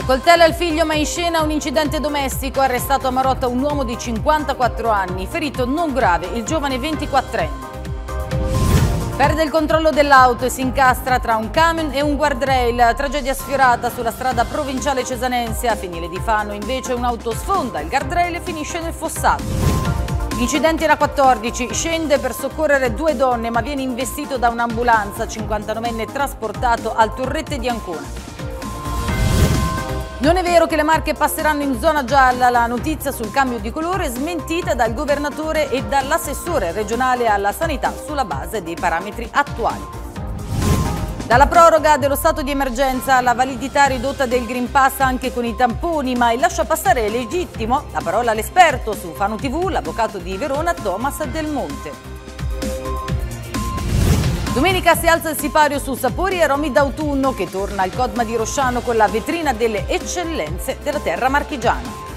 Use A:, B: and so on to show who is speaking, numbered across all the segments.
A: A coltello al figlio ma in scena un incidente domestico, arrestato a Marotta un uomo di 54 anni, ferito non grave, il giovane 24enne. Perde il controllo dell'auto e si incastra tra un camion e un guardrail. Tragedia sfiorata sulla strada provinciale cesanense. A Fenile di Fano invece un'auto sfonda il guardrail finisce nel fossato. Incidente era 14. Scende per soccorrere due donne ma viene investito da un'ambulanza. 59enne trasportato al Torrette di Ancona. Non è vero che le Marche passeranno in zona gialla, la notizia sul cambio di colore è smentita dal governatore e dall'assessore regionale alla sanità sulla base dei parametri attuali. Dalla proroga dello stato di emergenza alla validità ridotta del Green Pass anche con i tamponi, ma il lascia passare è legittimo, la parola all'esperto su Fano TV, l'avvocato di Verona Thomas Del Monte. Domenica si alza il sipario su sapori e aromi d'autunno che torna al Codma di Rosciano con la vetrina delle eccellenze della terra marchigiana.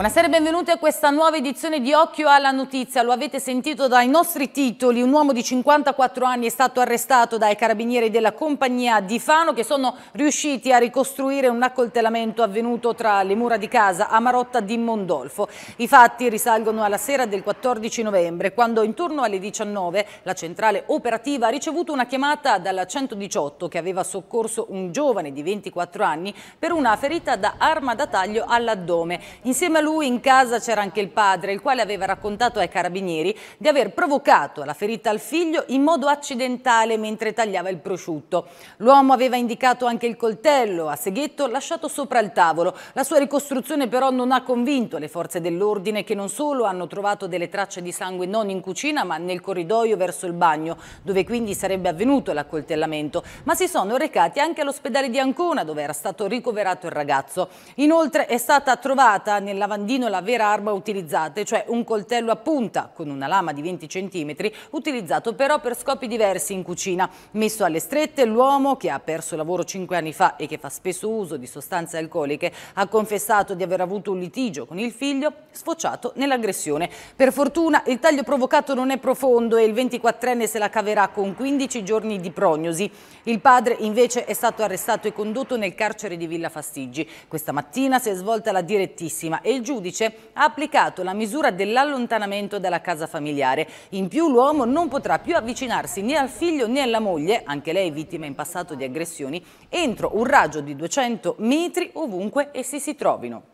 A: Buonasera e benvenuti a questa nuova edizione di Occhio alla Notizia. Lo avete sentito dai nostri titoli. Un uomo di 54 anni è stato arrestato dai carabinieri della compagnia di Fano che sono riusciti a ricostruire un accoltellamento avvenuto tra le mura di casa a Marotta di Mondolfo. I fatti risalgono alla sera del 14 novembre quando intorno alle 19 la centrale operativa ha ricevuto una chiamata dalla 118 che aveva soccorso un giovane di 24 anni per una ferita da arma da taglio all'addome. Insieme a lui lui in casa c'era anche il padre, il quale aveva raccontato ai carabinieri di aver provocato la ferita al figlio in modo accidentale mentre tagliava il prosciutto. L'uomo aveva indicato anche il coltello a seghetto lasciato sopra il tavolo. La sua ricostruzione però non ha convinto le forze dell'ordine che non solo hanno trovato delle tracce di sangue non in cucina ma nel corridoio verso il bagno, dove quindi sarebbe avvenuto l'accoltellamento, ma si sono recati anche all'ospedale di Ancona dove era stato ricoverato il ragazzo. Inoltre è stata trovata nella lavandino la vera arma utilizzata, cioè un coltello a punta con una lama di 20 cm, utilizzato però per scopi diversi in cucina. Messo alle strette, l'uomo, che ha perso lavoro 5 anni fa e che fa spesso uso di sostanze alcoliche, ha confessato di aver avuto un litigio con il figlio, sfociato nell'aggressione. Per fortuna il taglio provocato non è profondo e il 24enne se la caverà con 15 giorni di prognosi. Il padre invece è stato arrestato e condotto nel carcere di Villa Fastigi. Questa mattina si è svolta la direttissima e il il giudice ha applicato la misura dell'allontanamento dalla casa familiare. In più l'uomo non potrà più avvicinarsi né al figlio né alla moglie, anche lei vittima in passato di aggressioni, entro un raggio di 200 metri ovunque essi si trovino.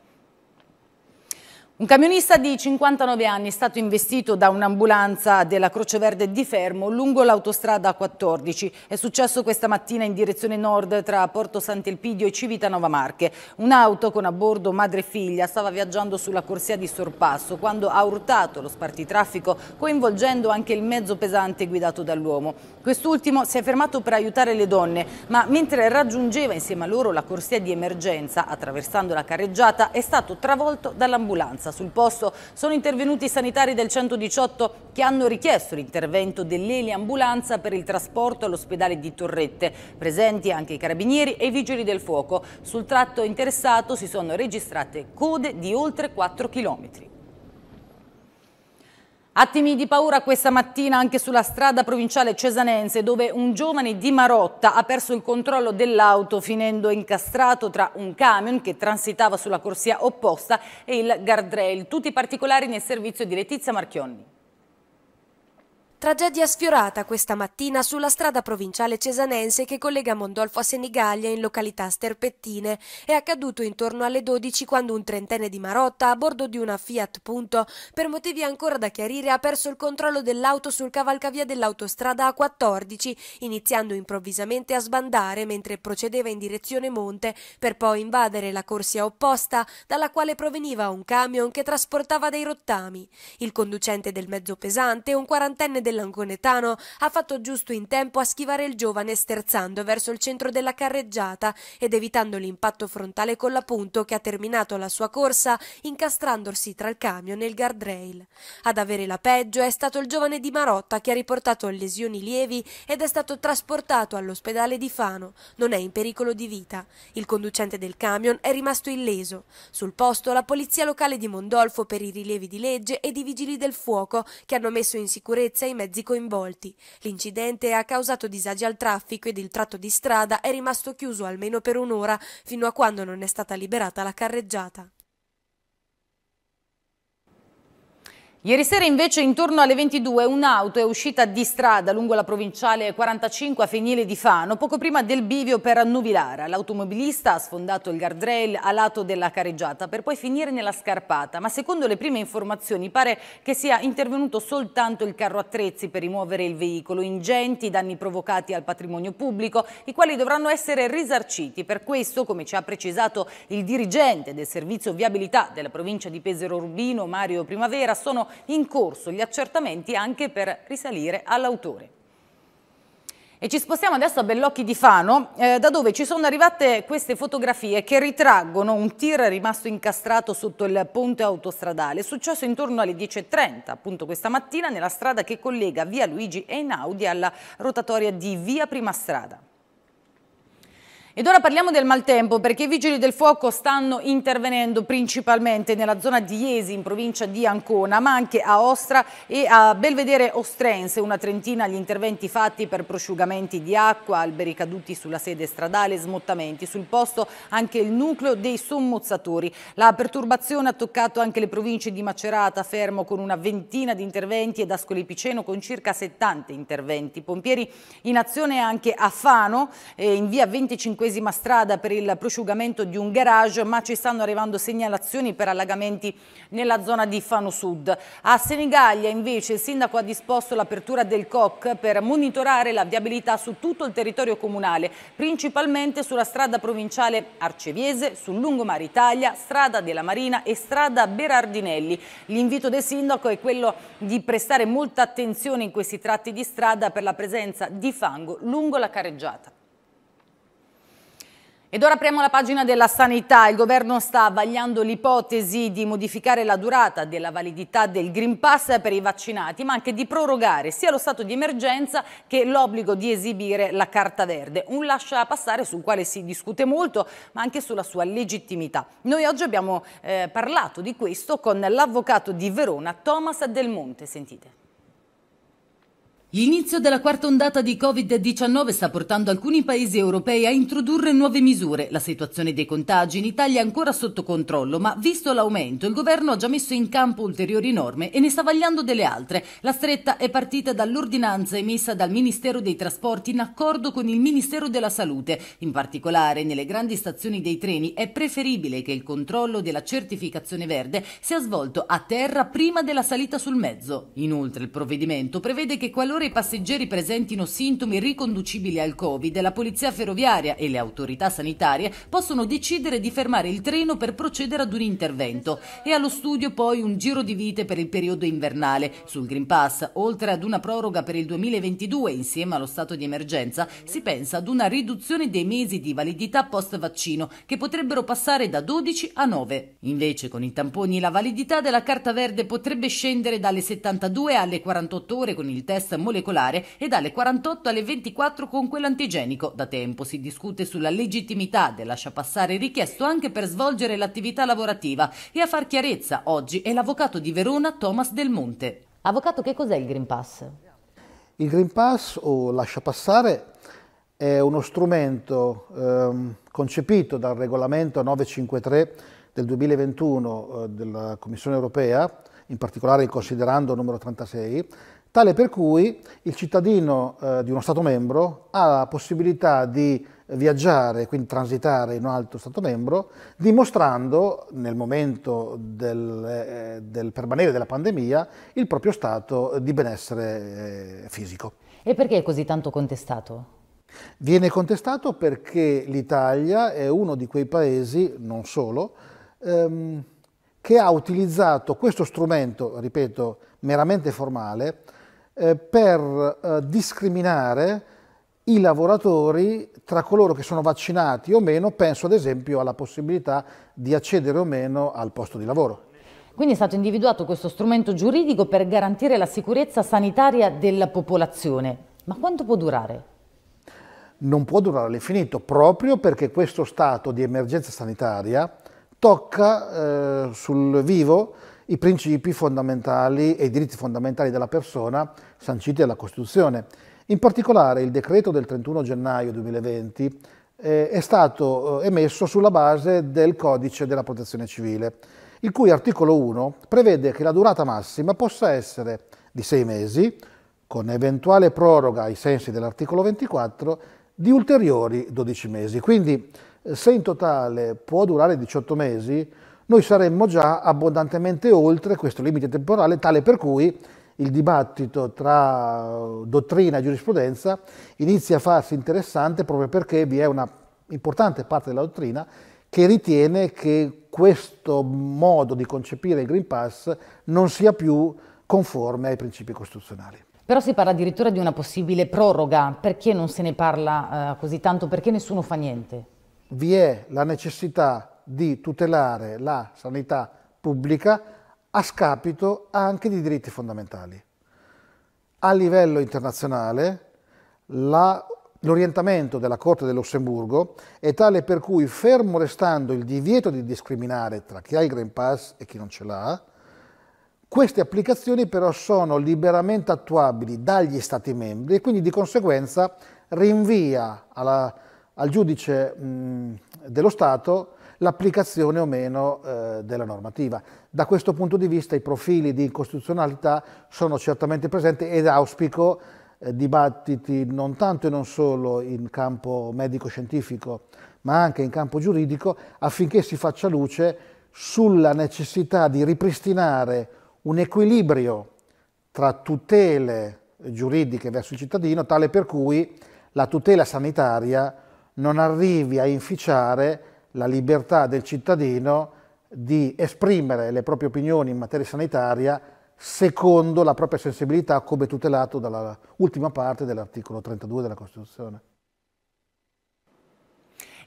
A: Un camionista di 59 anni è stato investito da un'ambulanza della Croce Verde di Fermo lungo l'autostrada 14. È successo questa mattina in direzione nord tra Porto Sant'Elpidio e Civitanova Marche. Un'auto con a bordo madre e figlia stava viaggiando sulla corsia di sorpasso quando ha urtato lo spartitraffico coinvolgendo anche il mezzo pesante guidato dall'uomo. Quest'ultimo si è fermato per aiutare le donne ma mentre raggiungeva insieme a loro la corsia di emergenza attraversando la carreggiata è stato travolto dall'ambulanza emergenza. Sul posto sono intervenuti i sanitari del 118 che hanno richiesto l'intervento dell'eliambulanza per il trasporto all'ospedale di Torrette. Presenti anche i carabinieri e i vigili del fuoco. Sul tratto interessato si sono registrate code di oltre 4 chilometri. Attimi di paura questa mattina anche sulla strada provinciale cesanense dove un giovane di Marotta ha perso il controllo dell'auto finendo incastrato tra un camion che transitava sulla corsia opposta e il guardrail. Tutti i particolari nel servizio di Letizia Marchionni.
B: Tragedia sfiorata questa mattina sulla strada provinciale cesanense che collega Mondolfo a Senigallia in località Sterpettine. È accaduto intorno alle 12 quando un trentenne di Marotta, a bordo di una Fiat Punto, per motivi ancora da chiarire, ha perso il controllo dell'auto sul cavalcavia dell'autostrada A14, iniziando improvvisamente a sbandare mentre procedeva in direzione monte, per poi invadere la corsia opposta dalla quale proveniva un camion che trasportava dei rottami. Il conducente del mezzo pesante, un quarantenne della l'anconetano ha fatto giusto in tempo a schivare il giovane sterzando verso il centro della carreggiata ed evitando l'impatto frontale con l'appunto che ha terminato la sua corsa incastrandosi tra il camion e il guardrail. Ad avere la peggio è stato il giovane Di Marotta che ha riportato lesioni lievi ed è stato trasportato all'ospedale di Fano. Non è in pericolo di vita. Il conducente del camion è rimasto illeso. Sul posto la polizia locale di Mondolfo per i rilievi di legge ed i vigili del fuoco che hanno messo in sicurezza i mezzi coinvolti. L'incidente ha causato disagi al traffico ed il tratto di strada è rimasto chiuso almeno per un'ora, fino a quando non è stata liberata la carreggiata. Ieri sera invece
A: intorno alle 22 un'auto è uscita di strada lungo la provinciale 45 a Fenile di Fano, poco prima del bivio per Nuvilara. L'automobilista ha sfondato il guardrail a lato della careggiata per poi finire nella scarpata, ma secondo le prime informazioni pare che sia intervenuto soltanto il carro attrezzi per rimuovere il veicolo, ingenti danni provocati al patrimonio pubblico, i quali dovranno essere risarciti. Per questo, come ci ha precisato il dirigente del servizio viabilità della provincia di Pesero Urbino, Mario Primavera, sono in corso gli accertamenti anche per risalire all'autore. E ci spostiamo adesso a Bellocchi di Fano, eh, da dove ci sono arrivate queste fotografie che ritraggono un tir rimasto incastrato sotto il ponte autostradale. successo intorno alle 10.30, appunto questa mattina, nella strada che collega via Luigi Einaudi alla rotatoria di via Prima Strada. Ed ora parliamo del maltempo perché i vigili del fuoco stanno intervenendo principalmente nella zona di Iesi in provincia di Ancona ma anche a Ostra e a Belvedere Ostrense, una trentina gli interventi fatti per prosciugamenti di acqua, alberi caduti sulla sede stradale, smottamenti, sul posto anche il nucleo dei sommozzatori. La perturbazione ha toccato anche le province di Macerata, Fermo con una ventina di interventi ed Ascoli Piceno con circa 70 interventi. Pompieri in azione anche a Fano eh, in via 25 cinquesima strada per il prosciugamento di un garage, ma ci stanno arrivando segnalazioni per allagamenti nella zona di Fano Sud. A Senigallia invece il sindaco ha disposto l'apertura del COC per monitorare la viabilità su tutto il territorio comunale, principalmente sulla strada provinciale Arceviese, sul lungomare Italia, strada della Marina e strada Berardinelli. L'invito del sindaco è quello di prestare molta attenzione in questi tratti di strada per la presenza di fango lungo la carreggiata. Ed ora apriamo la pagina della sanità. Il governo sta avvagliando l'ipotesi di modificare la durata della validità del Green Pass per i vaccinati, ma anche di prorogare sia lo stato di emergenza che l'obbligo di esibire la carta verde. Un lascia passare sul quale si discute molto, ma anche sulla sua legittimità. Noi oggi abbiamo eh, parlato di questo con l'avvocato di Verona, Thomas Del Monte. Sentite. L'inizio della quarta ondata di Covid-19 sta portando alcuni paesi europei a introdurre nuove misure. La situazione dei contagi in Italia è ancora sotto controllo, ma visto l'aumento, il governo ha già messo in campo ulteriori norme e ne sta vagliando delle altre. La stretta è partita dall'ordinanza emessa dal Ministero dei Trasporti in accordo con il Ministero della Salute. In particolare, nelle grandi stazioni dei treni è preferibile che il controllo della certificazione verde sia svolto a terra prima della salita sul mezzo. Inoltre, il provvedimento prevede che qualora i passeggeri presentino sintomi riconducibili al Covid, la polizia ferroviaria e le autorità sanitarie possono decidere di fermare il treno per procedere ad un intervento. E allo studio poi un giro di vite per il periodo invernale. Sul Green Pass, oltre ad una proroga per il 2022 insieme allo stato di emergenza, si pensa ad una riduzione dei mesi di validità post vaccino che potrebbero passare da 12 a 9. Invece con i tamponi la validità della carta verde potrebbe scendere dalle 72 alle 48 ore con il test molecolare molecolare e dalle 48 alle 24 con quell'antigenico. Da tempo si discute sulla legittimità del lasciapassare richiesto anche per svolgere l'attività lavorativa e a far chiarezza oggi è l'avvocato di Verona Thomas Del Monte. Avvocato, che cos'è il Green Pass?
C: Il Green Pass o lasciapassare è uno strumento ehm, concepito dal regolamento 953 del 2021 eh, della Commissione europea, in particolare il considerando numero 36, tale per cui il cittadino eh, di uno Stato membro ha la possibilità di viaggiare, quindi transitare in un altro Stato membro, dimostrando nel momento del, eh, del permanere della pandemia il proprio stato di benessere eh, fisico.
A: E perché è così tanto contestato?
C: Viene contestato perché l'Italia è uno di quei paesi, non solo, ehm, che ha utilizzato questo strumento, ripeto, meramente formale, eh, per eh, discriminare i lavoratori tra coloro che sono vaccinati o meno, penso ad esempio alla possibilità di accedere
A: o meno al posto di lavoro. Quindi è stato individuato questo strumento giuridico per garantire la sicurezza sanitaria della popolazione. Ma quanto può durare?
C: Non può durare all'infinito, proprio perché questo stato di emergenza sanitaria tocca eh, sul vivo i principi fondamentali e i diritti fondamentali della persona sanciti dalla Costituzione. In particolare il decreto del 31 gennaio 2020 eh, è stato eh, emesso sulla base del codice della protezione civile, il cui articolo 1 prevede che la durata massima possa essere di sei mesi, con eventuale proroga ai sensi dell'articolo 24 di ulteriori 12 mesi. Quindi eh, se in totale può durare 18 mesi, noi saremmo già abbondantemente oltre questo limite temporale, tale per cui il dibattito tra eh, dottrina e giurisprudenza inizia a farsi interessante proprio perché vi è una importante parte della dottrina che ritiene che questo modo di concepire il Green Pass non sia più conforme ai
A: principi costituzionali. Però si parla addirittura di una possibile proroga, perché non se ne parla eh, così tanto, perché nessuno fa niente?
C: Vi è la necessità di tutelare la sanità pubblica a scapito anche di diritti fondamentali. A livello internazionale l'orientamento della Corte del Lussemburgo è tale per cui, fermo restando il divieto di discriminare tra chi ha il Green Pass e chi non ce l'ha, queste applicazioni però sono liberamente attuabili dagli Stati membri e quindi di conseguenza rinvia alla, al giudice mh, dello Stato l'applicazione o meno eh, della normativa. Da questo punto di vista i profili di incostituzionalità sono certamente presenti ed auspico eh, dibattiti non tanto e non solo in campo medico-scientifico, ma anche in campo giuridico, affinché si faccia luce sulla necessità di ripristinare un equilibrio tra tutele giuridiche verso il cittadino, tale per cui la tutela sanitaria non arrivi a inficiare la libertà del cittadino di esprimere le proprie opinioni in materia sanitaria secondo la propria sensibilità come tutelato dall'ultima parte dell'articolo 32 della Costituzione.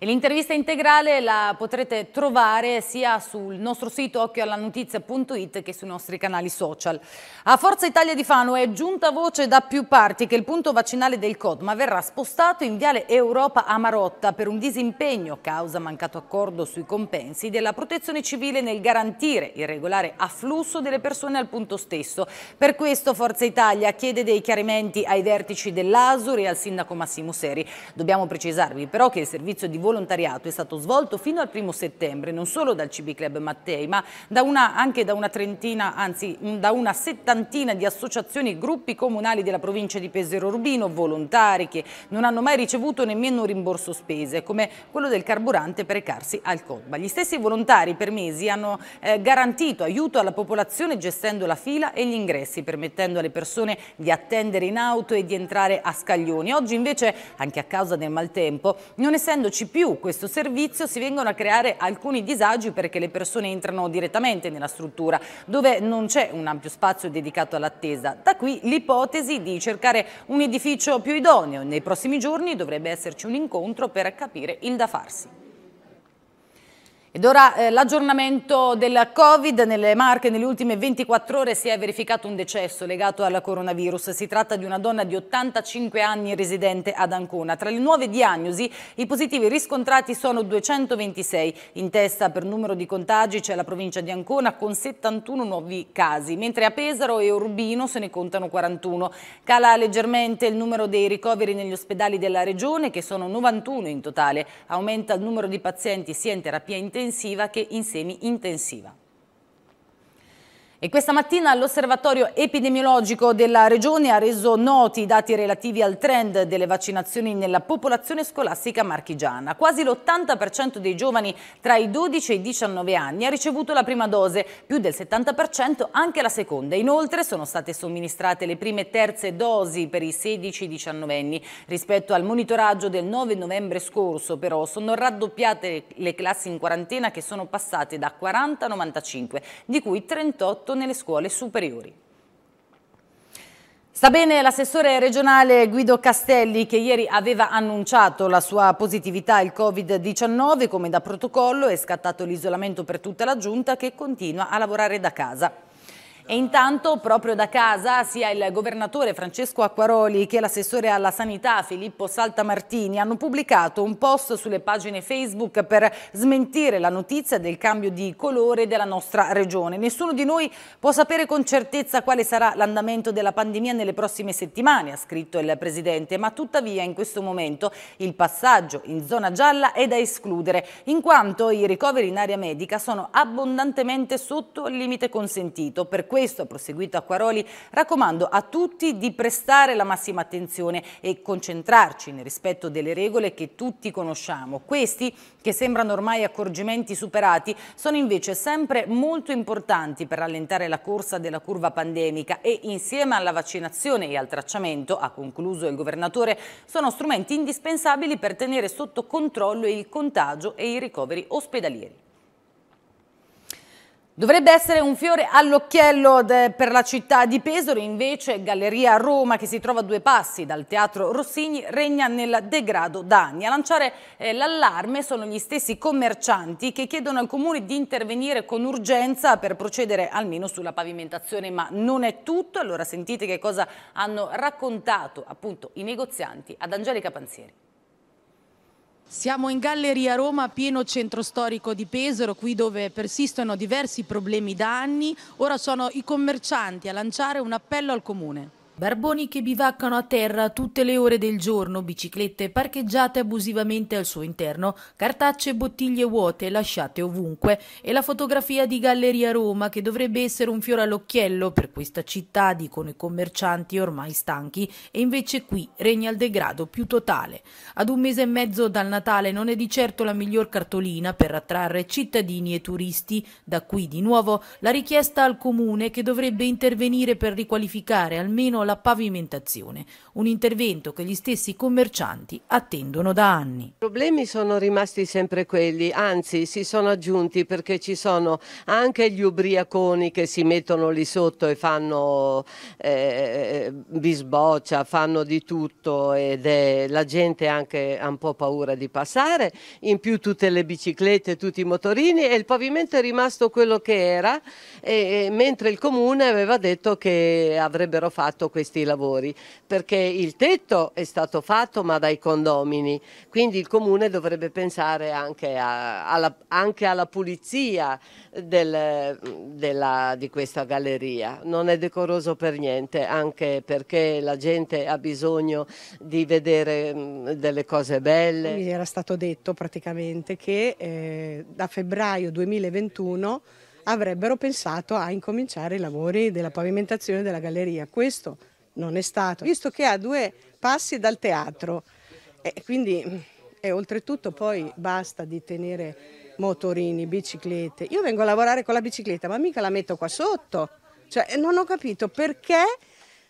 A: E l'intervista integrale la potrete trovare sia sul nostro sito occhioallanotizia.it che sui nostri canali social. A Forza Italia di Fano è giunta voce da più parti che il punto vaccinale del CODMA verrà spostato in Viale Europa a Marotta per un disimpegno causa mancato accordo sui compensi della protezione civile nel garantire il regolare afflusso delle persone al punto stesso. Per questo Forza Italia chiede dei chiarimenti ai vertici dell'ASUR e al sindaco Massimo Seri. Dobbiamo precisarvi però che il servizio di voce volontariato è stato svolto fino al primo settembre non solo dal CB Club Mattei ma da una, anche da una trentina, anzi da una settantina di associazioni e gruppi comunali della provincia di Pesero Urbino, volontari che non hanno mai ricevuto nemmeno un rimborso spese come quello del carburante per recarsi al COBA. Gli stessi volontari per mesi hanno eh, garantito aiuto alla popolazione gestendo la fila e gli ingressi permettendo alle persone di attendere in auto e di entrare a scaglioni. Oggi invece anche a causa del maltempo non essendoci più più questo servizio si vengono a creare alcuni disagi perché le persone entrano direttamente nella struttura dove non c'è un ampio spazio dedicato all'attesa. Da qui l'ipotesi di cercare un edificio più idoneo. Nei prossimi giorni dovrebbe esserci un incontro per capire il da farsi. Ed ora eh, l'aggiornamento del Covid. Nelle Marche nelle ultime 24 ore si è verificato un decesso legato al coronavirus. Si tratta di una donna di 85 anni residente ad Ancona. Tra le nuove diagnosi i positivi riscontrati sono 226. In testa per numero di contagi c'è la provincia di Ancona con 71 nuovi casi, mentre a Pesaro e Urbino se ne contano 41. Cala leggermente il numero dei ricoveri negli ospedali della regione che sono 91 in totale. Aumenta il numero di pazienti sia in terapia intensiva intensiva che in semi intensiva. E questa mattina l'osservatorio epidemiologico della regione ha reso noti i dati relativi al trend delle vaccinazioni nella popolazione scolastica marchigiana. Quasi l'80% dei giovani tra i 12 e i 19 anni ha ricevuto la prima dose, più del 70% anche la seconda. Inoltre sono state somministrate le prime terze dosi per i 16-19 anni. Rispetto al monitoraggio del 9 novembre scorso però sono raddoppiate le classi in quarantena che sono passate da 40 a 95, di cui 38 18 nelle scuole superiori. Sta bene l'assessore regionale Guido Castelli che ieri aveva annunciato la sua positività al Covid-19 come da protocollo è scattato l'isolamento per tutta la giunta che continua a lavorare da casa. E intanto proprio da casa sia il governatore Francesco Acquaroli che l'assessore alla sanità Filippo Saltamartini hanno pubblicato un post sulle pagine Facebook per smentire la notizia del cambio di colore della nostra regione. Nessuno di noi può sapere con certezza quale sarà l'andamento della pandemia nelle prossime settimane, ha scritto il Presidente, ma tuttavia in questo momento il passaggio in zona gialla è da escludere, in quanto i ricoveri in area medica sono abbondantemente sotto il limite consentito. Per questo questo, ha proseguito Acquaroli, raccomando a tutti di prestare la massima attenzione e concentrarci nel rispetto delle regole che tutti conosciamo. Questi, che sembrano ormai accorgimenti superati, sono invece sempre molto importanti per rallentare la corsa della curva pandemica e insieme alla vaccinazione e al tracciamento, ha concluso il governatore, sono strumenti indispensabili per tenere sotto controllo il contagio e i ricoveri ospedalieri. Dovrebbe essere un fiore all'occhiello per la città di Pesaro, invece Galleria Roma, che si trova a due passi dal Teatro Rossini, regna nel degrado da anni. A lanciare eh, l'allarme sono gli stessi commercianti che chiedono al Comune di intervenire con urgenza per procedere almeno sulla pavimentazione, ma non è tutto. Allora sentite che cosa hanno raccontato appunto i negozianti ad Angelica Panzieri. Siamo in Galleria Roma, pieno centro storico di Pesaro, qui dove persistono diversi problemi da anni. Ora sono i commercianti a lanciare un appello al comune. Barboni che bivaccano a terra tutte le ore del giorno, biciclette parcheggiate abusivamente al suo interno, cartacce e bottiglie vuote lasciate ovunque e la fotografia di Galleria Roma che dovrebbe essere un fiore all'occhiello per questa città dicono i commercianti ormai stanchi e invece qui regna il degrado più totale. Ad un mese e mezzo dal Natale non è di certo la miglior cartolina per attrarre cittadini e turisti, da qui di nuovo la richiesta al comune che dovrebbe intervenire per riqualificare almeno la alla pavimentazione, un intervento che gli stessi commercianti attendono da anni. I problemi sono rimasti sempre quelli, anzi si sono aggiunti perché ci sono anche gli ubriaconi che si mettono lì sotto e fanno eh, bisboccia, fanno di tutto ed è, la gente anche ha un po' paura di passare, in più tutte le biciclette, tutti i motorini e il pavimento è rimasto quello che era e, e, mentre il comune aveva detto che avrebbero fatto questo questi lavori, perché il tetto è stato fatto ma dai condomini, quindi il comune dovrebbe pensare anche, a, alla, anche alla, pulizia del, della, di questa galleria. Non è decoroso per niente, anche perché la gente ha bisogno di vedere mm, delle cose
B: belle. Mi era stato detto praticamente che eh, da febbraio 2021 avrebbero pensato a incominciare i lavori della pavimentazione della galleria.
A: Questo non è stato, visto che ha due passi dal teatro. E quindi, e oltretutto poi basta di tenere motorini, biciclette. Io vengo a lavorare con la bicicletta, ma mica la metto qua sotto. Cioè, non ho capito perché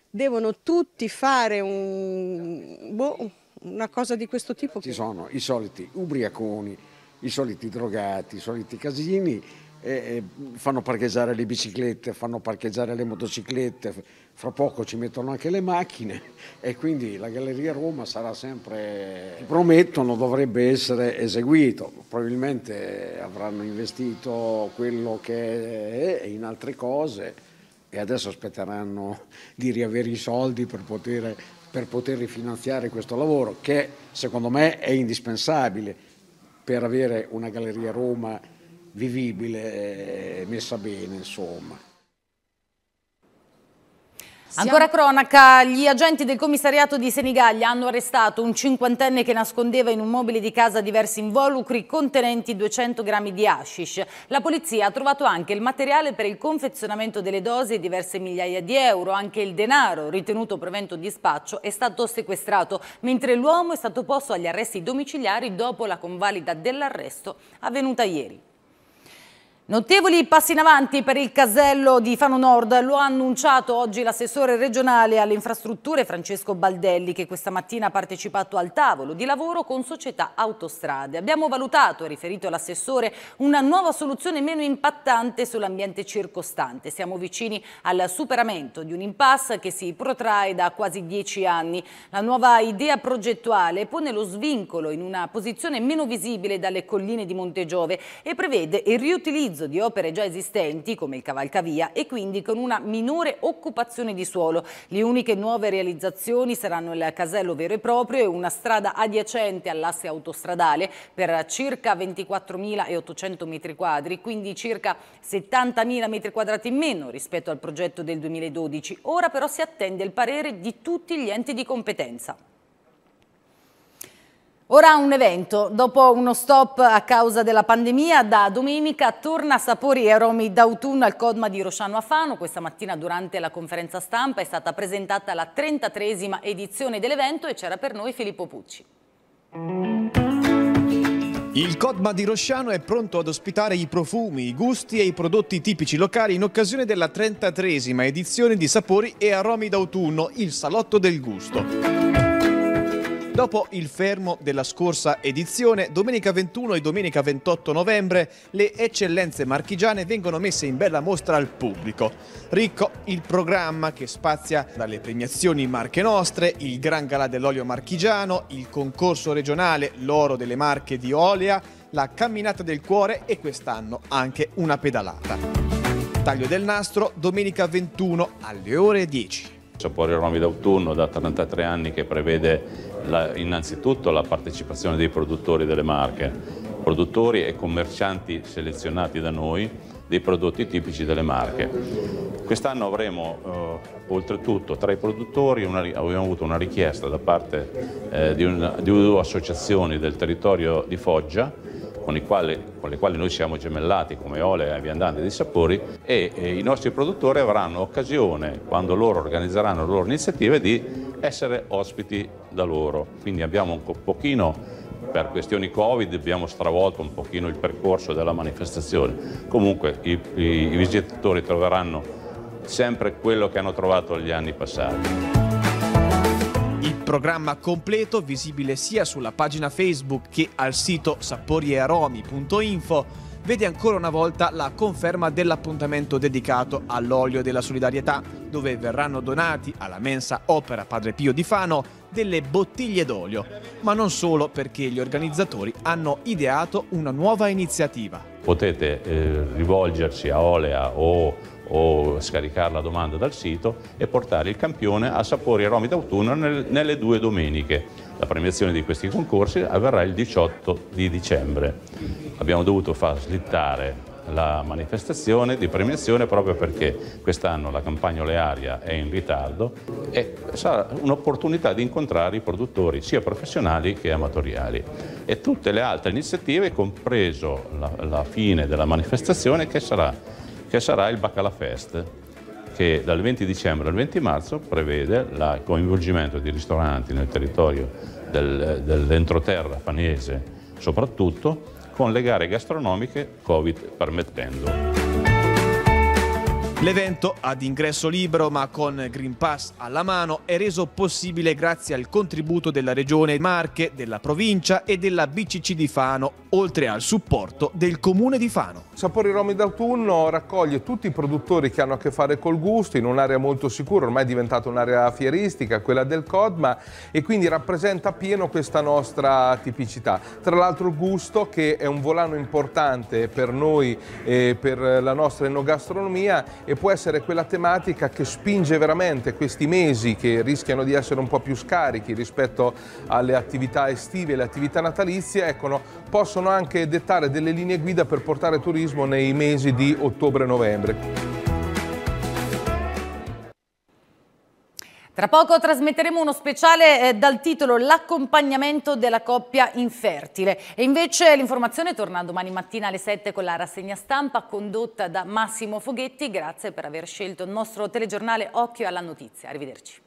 D: devono tutti fare un, boh, una cosa di questo tipo. Ci sono i soliti ubriaconi, i soliti drogati, i soliti casini
C: e fanno parcheggiare le biciclette, fanno parcheggiare le motociclette, fra poco ci mettono anche le macchine e quindi la Galleria Roma sarà sempre, promettono, dovrebbe essere eseguito. Probabilmente avranno investito quello che è in altre cose e adesso aspetteranno di riavere i soldi per poter, per poter rifinanziare questo lavoro che secondo me è indispensabile per avere una Galleria Roma vivibile, eh, messa bene insomma.
B: Ancora
A: cronaca, gli agenti del commissariato di Senigallia hanno arrestato un cinquantenne che nascondeva in un mobile di casa diversi involucri contenenti 200 grammi di hashish. La polizia ha trovato anche il materiale per il confezionamento delle dosi e diverse migliaia di euro. Anche il denaro, ritenuto provento di spaccio, è stato sequestrato, mentre l'uomo è stato posto agli arresti domiciliari dopo la convalida dell'arresto avvenuta ieri. Notevoli passi in avanti per il casello di Fano Nord, lo ha annunciato oggi l'assessore regionale alle infrastrutture Francesco Baldelli che questa mattina ha partecipato al tavolo di lavoro con società autostrade. Abbiamo valutato, ha riferito l'assessore, una nuova soluzione meno impattante sull'ambiente circostante. Siamo vicini al superamento di un impasse che si protrae da quasi dieci anni. La nuova idea progettuale pone lo svincolo in una posizione meno visibile dalle colline di Montegiove e prevede il riutilizzo utilizzo di opere già esistenti come il cavalcavia e quindi con una minore occupazione di suolo. Le uniche nuove realizzazioni saranno il casello vero e proprio e una strada adiacente all'asse autostradale per circa 24.800 metri quadri, quindi circa 70.000 metri quadrati in meno rispetto al progetto del 2012. Ora però si attende il parere di tutti gli enti di competenza. Ora un evento. Dopo uno stop a causa della pandemia, da domenica torna sapori e aromi d'autunno al Codma di Rosciano Afano. Questa mattina durante la conferenza stampa è stata presentata la 33esima edizione dell'evento e c'era per noi Filippo Pucci.
D: Il Codma di Rosciano è pronto ad ospitare i profumi, i gusti e i prodotti tipici locali in occasione della 33esima edizione di Sapori e Aromi d'autunno, il Salotto del Gusto. Dopo il fermo della scorsa edizione, domenica 21 e domenica 28 novembre le eccellenze marchigiane vengono messe in bella mostra al pubblico. Ricco il programma che spazia dalle premiazioni Marche Nostre, il Gran Galà dell'olio marchigiano, il concorso regionale L'oro delle Marche di Olea, la camminata del cuore e quest'anno anche una pedalata.
E: Taglio del nastro domenica 21 alle ore 10. Sapori aromi d'autunno da 33 anni che prevede la, innanzitutto la partecipazione dei produttori delle marche, produttori e commercianti selezionati da noi dei prodotti tipici delle marche. Quest'anno avremo eh, oltretutto tra i produttori, una, abbiamo avuto una richiesta da parte eh, di, una, di due associazioni del territorio di Foggia con, quali, con, le quali noi siamo gemellati come Ole e Viandante dei Sapori e, e i nostri produttori avranno occasione, quando loro organizzeranno le loro iniziative, di essere ospiti da loro. Quindi abbiamo un pochino, per questioni Covid, abbiamo stravolto un pochino il percorso della manifestazione. Comunque i, i, i visitatori troveranno sempre quello che hanno trovato negli anni passati.
D: Il programma completo visibile sia sulla pagina Facebook che al sito sapporiaromi.info vede ancora una volta la conferma dell'appuntamento dedicato all'olio della solidarietà, dove verranno donati alla mensa opera Padre Pio di Fano delle bottiglie d'olio, ma non solo perché gli organizzatori hanno ideato una nuova iniziativa.
E: Potete eh, rivolgersi a Olea o, o, scaricare la domanda dal sito e portare il campione a Sapori e Romi d'autunno nel, nelle due domeniche. La premiazione di questi concorsi avverrà il 18 di dicembre abbiamo dovuto far slittare la manifestazione di premiazione proprio perché quest'anno la campagna olearia è in ritardo e sarà un'opportunità di incontrare i produttori sia professionali che amatoriali e tutte le altre iniziative, compreso la, la fine della manifestazione che sarà, che sarà il Baccalà Fest che dal 20 dicembre al 20 marzo prevede il coinvolgimento di ristoranti nel territorio del, dell'entroterra fanese soprattutto con le gare gastronomiche Covid permettendo. L'evento, ad ingresso libero ma con Green Pass
D: alla mano, è reso possibile grazie al contributo della Regione Marche, della provincia e della BCC di Fano, oltre al supporto del Comune di Fano. Sapori Romi d'autunno raccoglie tutti i produttori che hanno a che fare col gusto in un'area molto sicura, ormai è diventata
C: un'area fieristica, quella del Codma, e quindi rappresenta pieno questa nostra tipicità. Tra l'altro il gusto che è un volano importante per noi e per la nostra enogastronomia e può essere quella tematica che spinge veramente questi mesi che rischiano di essere un po' più scarichi rispetto alle attività estive e le attività natalizie, ecco, no, possono anche dettare delle linee guida per portare turismo nei mesi di ottobre-novembre.
A: Tra poco trasmetteremo uno speciale eh, dal titolo L'accompagnamento della coppia infertile. E invece l'informazione torna domani mattina alle 7 con la rassegna stampa condotta da Massimo Foghetti. Grazie per aver scelto il nostro telegiornale Occhio alla Notizia. Arrivederci.